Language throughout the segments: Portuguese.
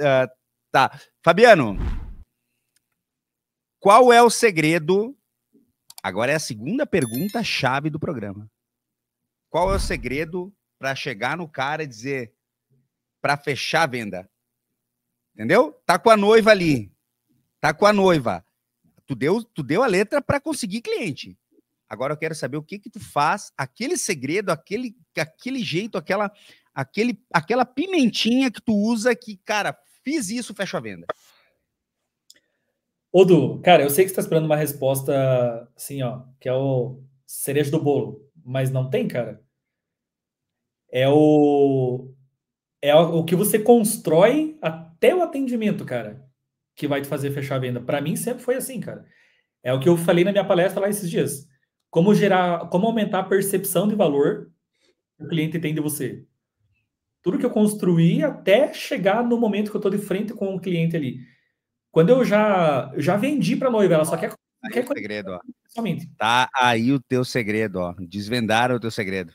Uh, tá. Fabiano, qual é o segredo? Agora é a segunda pergunta-chave do programa. Qual é o segredo para chegar no cara e dizer para fechar a venda? Entendeu? Tá com a noiva ali. Tá com a noiva. Tu deu, tu deu a letra para conseguir cliente. Agora eu quero saber o que que tu faz, aquele segredo, aquele, aquele jeito, aquela aquele, aquela pimentinha que tu usa que, cara, fiz isso, fecha a venda. Odu, cara, eu sei que você está esperando uma resposta assim, ó, que é o cereja do bolo, mas não tem, cara. É o é o que você constrói até o atendimento, cara, que vai te fazer fechar a venda. Para mim sempre foi assim, cara. É o que eu falei na minha palestra lá esses dias. Como gerar, como aumentar a percepção de valor que o cliente tem de você. Tudo que eu construí até chegar no momento que eu estou de frente com o um cliente ali. Quando eu já, já vendi para a noiva, ela só quer. Tá quer segredo, ó. Tá aí o teu segredo, ó. Desvendaram o teu segredo.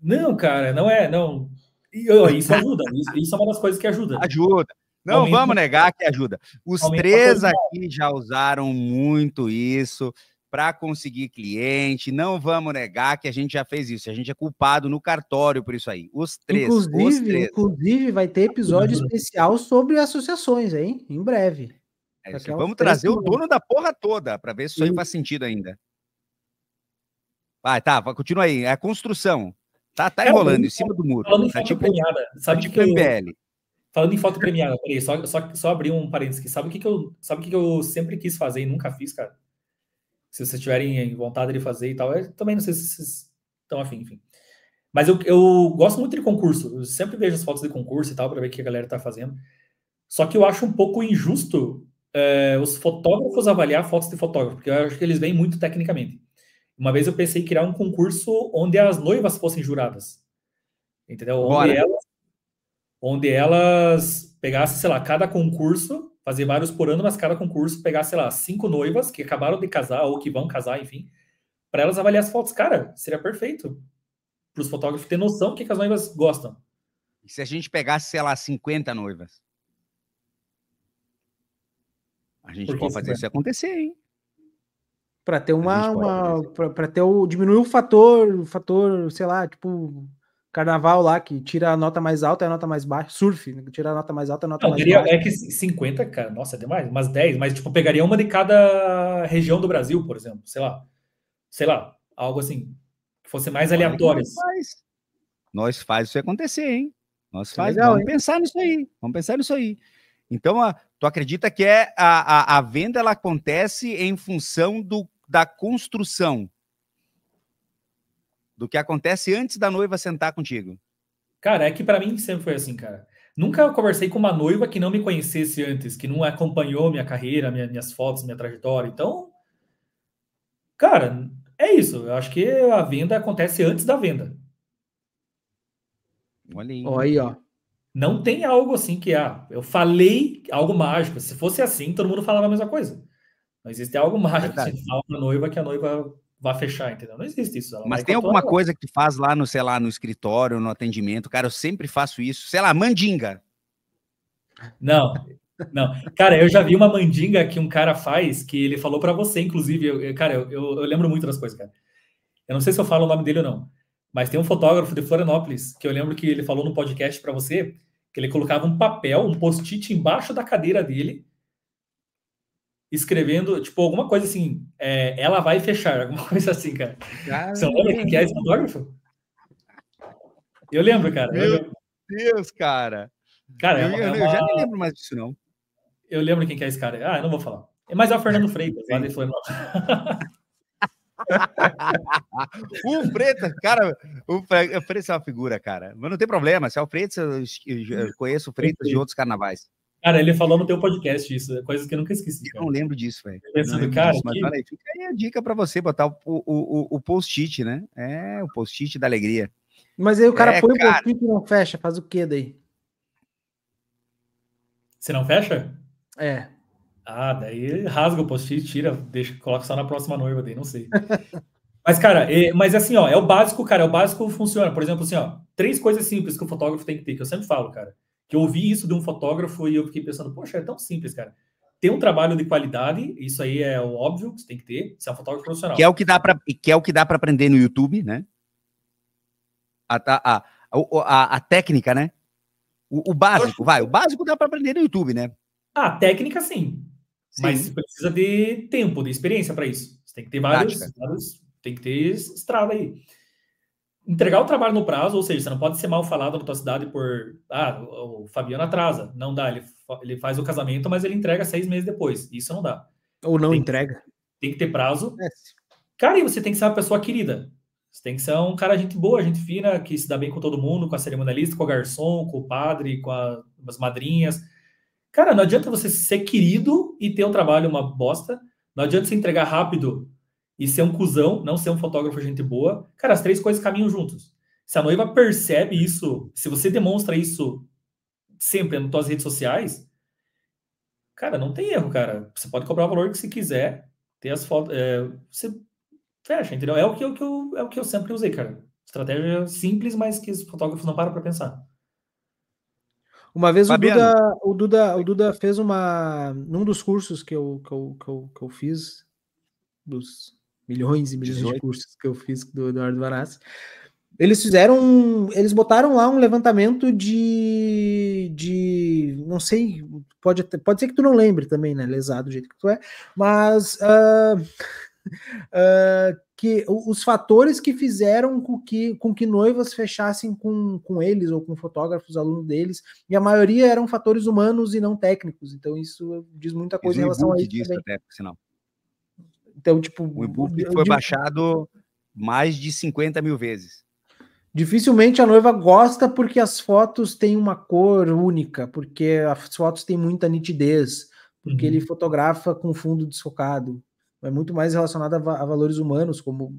Não, cara, não é, não. Isso ajuda, isso, é uma das coisas que ajuda. Ajuda. Não Aumenta vamos negar que ajuda. Os três aqui já usaram muito isso para conseguir cliente. Não vamos negar que a gente já fez isso. A gente é culpado no cartório por isso aí. Os três. Inclusive, os três. inclusive vai ter episódio uhum. especial sobre associações, hein? Em breve. É, é vamos trazer o dono da porra toda para ver se isso aí faz sentido ainda. Vai, tá, continua aí. É a construção. Tá, tá enrolando em cima do muro. Falando em tá foto tipo, premiada, sabe tá tipo que Eu, falando em foto premiada, peraí, só, só, só abrir um parênteses aqui. Sabe o que, que eu, sabe o que, que eu sempre quis fazer e nunca fiz, cara? se vocês tiverem vontade de fazer e tal. Eu também não sei se vocês estão afim, enfim. Mas eu, eu gosto muito de concurso. Eu sempre vejo as fotos de concurso e tal, para ver o que a galera tá fazendo. Só que eu acho um pouco injusto é, os fotógrafos avaliar fotos de fotógrafo, porque eu acho que eles vêm muito tecnicamente. Uma vez eu pensei em criar um concurso onde as noivas fossem juradas. Entendeu? Onde elas, onde elas, pegassem, sei lá, cada concurso fazer vários por ano, mas cada concurso pegar, sei lá, cinco noivas que acabaram de casar ou que vão casar, enfim, para elas avaliar as fotos. Cara, seria perfeito. Para os fotógrafos ter noção do que, que, as noivas gostam. E se a gente pegasse, sei lá, 50 noivas? A gente pode fazer isso acontecer, hein? Para ter uma. uma para ter o. diminuir o fator, o fator, sei lá, tipo, carnaval lá, que tira a nota mais alta e a nota mais baixa, surf, tira a nota mais alta e a nota não, mais baixa. É que 50, cara, nossa, é demais, umas 10, mas tipo, pegaria uma de cada região do Brasil, por exemplo, sei lá, sei lá, algo assim, que fosse mais aleatório. Nós faz. Nós faz isso acontecer, hein? Nós é faz, Legal, vamos hein? pensar nisso aí, vamos pensar nisso aí. Então, a, tu acredita que é a, a, a venda ela acontece em função do, da construção do que acontece antes da noiva sentar contigo? Cara, é que para mim sempre foi assim, cara. Nunca conversei com uma noiva que não me conhecesse antes, que não acompanhou minha carreira, minha, minhas fotos, minha trajetória. Então, cara, é isso. Eu acho que a venda acontece antes da venda. Olha aí. Olha aí, ó. Não tem algo assim que, ah, eu falei algo mágico. Se fosse assim, todo mundo falava a mesma coisa. Mas existe algo mágico você fala uma noiva que a noiva vai fechar, entendeu? Não existe isso. Mas tem alguma coisa que tu faz lá no, sei lá, no escritório, no atendimento, cara, eu sempre faço isso, sei lá, mandinga. Não, não. Cara, eu já vi uma mandinga que um cara faz, que ele falou para você, inclusive, eu, cara, eu, eu, eu, lembro muito das coisas, cara. Eu não sei se eu falo o nome dele ou não, mas tem um fotógrafo de Florianópolis, que eu lembro que ele falou no podcast para você, que ele colocava um papel, um post-it embaixo da cadeira dele, escrevendo, tipo, alguma coisa assim, é, ela vai fechar, alguma coisa assim, cara. Caramba. Você lembra que é esse fotógrafo? Eu lembro, cara. Meu lembro. Deus, cara. Cara, é eu, é uma, eu, já nem lembro mais disso, não. Eu lembro quem que é esse cara. Ah, eu não vou falar. Mas é o Fernando Freitas, lá de Florianópolis. o Freitas, cara, o Freitas é uma figura, cara. Mas não tem problema, se é o Freitas, eu, eu conheço o Freitas de outros carnavais. Cara, ele falou no teu podcast isso, é coisa que eu nunca esqueci. Cara. Eu não lembro disso, velho. Pensando, cara. Disso, que... Mas aí, fica aí a dica para você botar o, o, o, o post-it, né? É, o post-it da alegria. Mas aí o cara é, põe cara... o post-it e não fecha, faz o quê daí? Você não fecha? É. Ah, daí rasga o post-it, tira, deixa, coloca só na próxima noiva daí, não sei. mas, cara, é, mas assim, ó, é o básico, cara, é o básico funciona. Por exemplo, assim, ó, três coisas simples que o fotógrafo tem que ter, que eu sempre falo, cara que eu ouvi isso de um fotógrafo e eu fiquei pensando, poxa, é tão simples, cara. Ter um trabalho de qualidade, isso aí é óbvio que você tem que ter, se é um fotógrafo profissional. Que é o que dá para que é o que dá para aprender no YouTube, né? A, a, a, a técnica, né? O, o básico, vai, o básico dá para aprender no YouTube, né? a técnica sim. sim. Mas precisa de tempo, de experiência para isso. Você tem que ter vários, vários, tem que ter estrada aí entregar o trabalho no prazo, ou seja, você não pode ser mal falado na tua cidade por ah, o Fabiano atrasa. Não dá, ele, ele faz o casamento, mas ele entrega seis meses depois. Isso não dá. Ou não tem, entrega. Tem que ter prazo. É. Cara, e você tem que ser uma pessoa querida. Você tem que ser um cara gente boa, gente fina, que se dá bem com todo mundo, com a cerimonialista, com o garçom, com o padre, com a, as madrinhas. Cara, não adianta você ser querido e ter um trabalho uma bosta. Não adianta você entregar rápido e ser um cuzão, não ser um fotógrafo gente boa, cara, as três coisas caminham juntos Se a noiva percebe isso, se você demonstra isso sempre nas suas redes sociais, cara, não tem erro, cara. Você pode cobrar o valor que você quiser, ter as fotos, é, você fecha, entendeu? É o que, é o que eu, é o que eu sempre usei, cara. Estratégia simples, mas que os fotógrafos não param para pensar. Uma vez o Duda, o Duda, o Duda fez uma num dos cursos que eu, que eu, que eu, que eu fiz dos milhões e milhões 18. de cursos que eu fiz do Eduardo Varassi. Eles fizeram. eles botaram lá um levantamento de. de não sei, pode, pode ser que tu não lembre também, né? Lesado do jeito que tu é, mas. Uh, uh, que os fatores que fizeram com que, com que noivas fechassem com, com eles ou com fotógrafos, alunos deles, e a maioria eram fatores humanos e não técnicos, então isso diz muita coisa em relação a isso. Disso, então, tipo. O e-book foi baixado mais de 50 mil vezes. Dificilmente a noiva gosta porque as fotos têm uma cor única, porque as fotos têm muita nitidez, porque uhum. ele fotografa com fundo desfocado. É muito mais relacionado a, a, valores humanos, como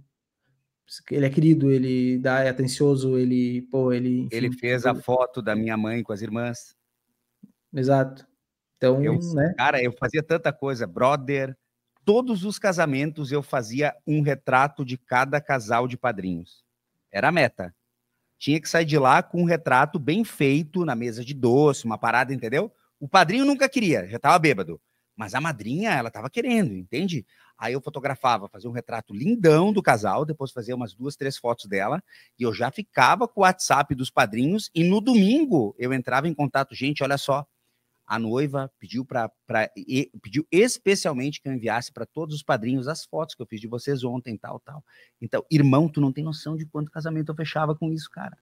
ele é querido, ele dá, é atencioso, ele, pô, ele. Enfim, ele tipo fez a foto da minha mãe com as irmãs. Exato. Então, eu, né? Cara, eu fazia tanta coisa, brother, todos os casamentos eu fazia um retrato de cada casal de padrinhos. Era a meta. Tinha que sair de lá com um retrato bem feito na mesa de doce, uma parada, entendeu? O padrinho nunca queria, já tava bêbado. Mas a madrinha, ela tava querendo, entende? Aí eu fotografava, fazia um retrato lindão do casal, depois fazia umas duas, três fotos dela, e eu já ficava com o WhatsApp dos padrinhos, e no domingo eu entrava em contato, gente, olha só, a noiva pediu para pediu especialmente que eu enviasse para todos os padrinhos as fotos que eu fiz de vocês ontem, tal, tal. Então, irmão, tu não tem noção de quanto casamento eu fechava com isso, cara.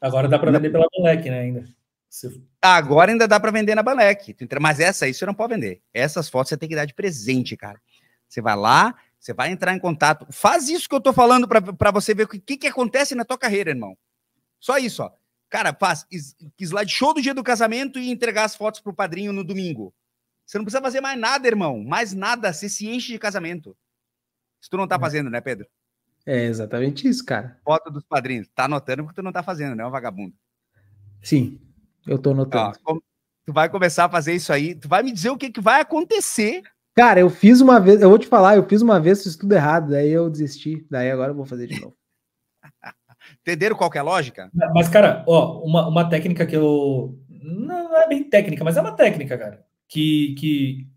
Agora dá para vender pela Balec, né, ainda. Se... Agora ainda dá para vender na Balec, mas essa aí você não pode vender. Essas fotos você tem que dar de presente, cara. Você vai lá, você vai entrar em contato. Faz isso que eu tô falando para você ver o que, que acontece na tua carreira, irmão. Só isso, ó. Cara, faz slideshow do dia do casamento e entregar as fotos pro padrinho no domingo. Você não precisa fazer mais nada, irmão. Mais nada. Você se enche de casamento. Se tu não tá é. fazendo, né, Pedro? É exatamente isso, cara. Foto dos padrinhos. Tá anotando porque tu não tá fazendo, né, um vagabundo? Sim, eu tô anotando. Ó, tu vai começar a fazer isso aí. Tu vai me dizer o que, que vai acontecer. Cara, eu fiz uma vez, eu vou te falar, eu fiz uma vez, fiz tudo errado, daí eu desisti, daí agora eu vou fazer de novo. Entenderam qual é a lógica? Mas, cara, ó, uma, uma técnica que eu. Não é bem técnica, mas é uma técnica, cara. Que, que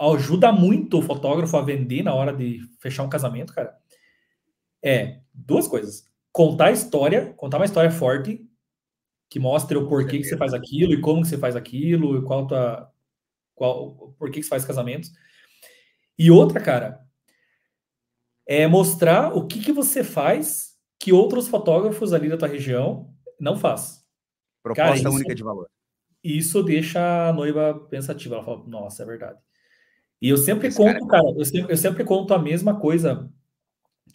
ajuda muito o fotógrafo a vender na hora de fechar um casamento, cara. É duas coisas. Contar a história, contar uma história forte, que mostre o porquê que você faz aquilo e como que você faz aquilo, e qual tua. Qual, por que você faz casamentos. E outra, cara, é mostrar o que, que você faz que outros fotógrafos ali da tua região não faz. Proposta Cara, isso, única de valor. Isso deixa a noiva pensativa. Ela fala, nossa, é verdade. E eu sempre Esse conto, cara, é... cara eu, sempre, eu sempre conto a mesma coisa,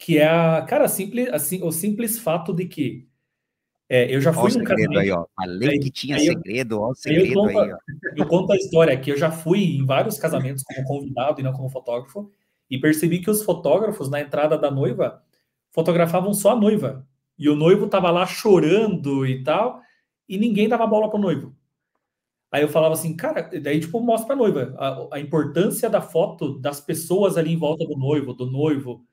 que é a, cara, simples, assim, o simples fato de que é, eu já fui olha num casamento. Aí, ó. Falei aí, que tinha aí, segredo, olha o segredo eu conto, aí. Ó. Eu conto a história que eu já fui em vários casamentos como convidado e não como fotógrafo, e percebi que os fotógrafos, na entrada da noiva, fotografavam só a noiva. E o noivo tava lá chorando e tal, e ninguém dava bola pro noivo. Aí eu falava assim, cara, daí tipo mostra pra noiva a, importância da foto das pessoas ali em volta do noivo, do noivo,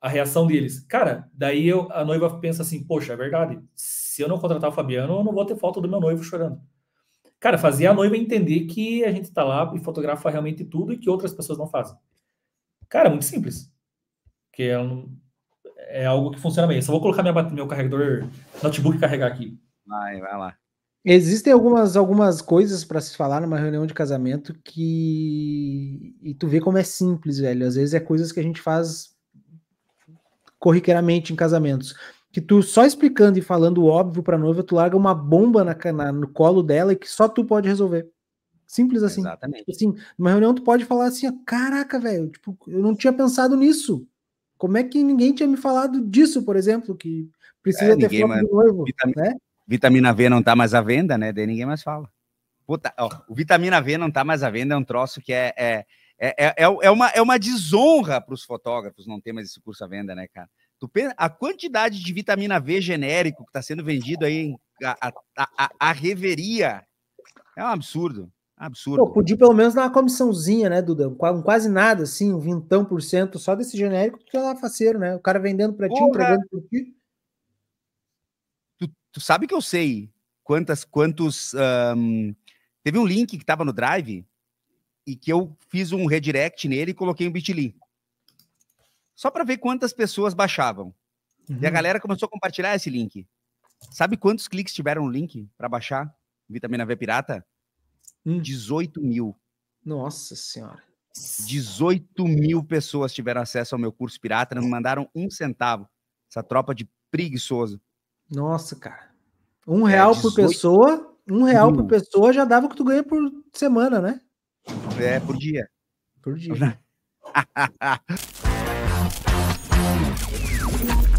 a reação deles. Cara, daí eu, a noiva pensa assim, poxa, é verdade, se eu não contratar o Fabiano, eu não vou ter foto do meu noivo chorando. Cara, fazia a noiva entender que a gente tá lá e fotografa realmente tudo e que outras pessoas não fazem. Cara, é muito simples. Que eu não, é algo que funciona bem. Eu só vou colocar minha, meu carregador notebook carregar aqui. Vai, vai lá. Existem algumas, algumas coisas para se falar numa reunião de casamento que. E tu vê como é simples, velho. Às vezes é coisas que a gente faz corriqueiramente em casamentos. Que tu só explicando e falando o óbvio pra noiva, tu larga uma bomba na, na, no colo dela e que só tu pode resolver. Simples assim. Exatamente. Tipo assim, numa reunião tu pode falar assim, caraca, velho, tipo, eu não tinha pensado nisso. Como é que ninguém tinha me falado disso, por exemplo, que precisa é, ter foto mais... de noivo, vitamina, né? Vitamina V não tá mais à venda, né? Daí ninguém mais fala. Puta, ó, o vitamina V não tá mais à venda, é um troço que é, é, é, é, é uma, é uma desonra para os fotógrafos não ter mais esse curso à venda, né, cara? Tu pensa, a quantidade de vitamina V genérico que está sendo vendido aí, a, a, a, a reveria, é um absurdo. Absurdo. Pô, podia pelo menos dar uma comissãozinha, né, Duda? Quase nada, assim, um vintão por cento só desse genérico, tu é lá faceiro, né? O cara vendendo pra ti, entregando pra ti. Tu, tu, sabe que eu sei quantas, quantos. Um... Teve um link que tava no Drive e que eu fiz um redirect nele e coloquei um Bitly. Só para ver quantas pessoas baixavam. Uhum. E a uhum. galera começou a compartilhar esse link. Sabe quantos cliques tiveram no link para baixar Vitamina V Pirata? Hum. 18 mil. Nossa Senhora. 18 mil pessoas tiveram acesso ao meu curso pirata, não mandaram um centavo. Essa tropa de preguiçoso. Nossa, cara. Um é, real 18... por pessoa, um real hum. por pessoa já dava o que tu ganha por semana, né? É, por dia. Por dia.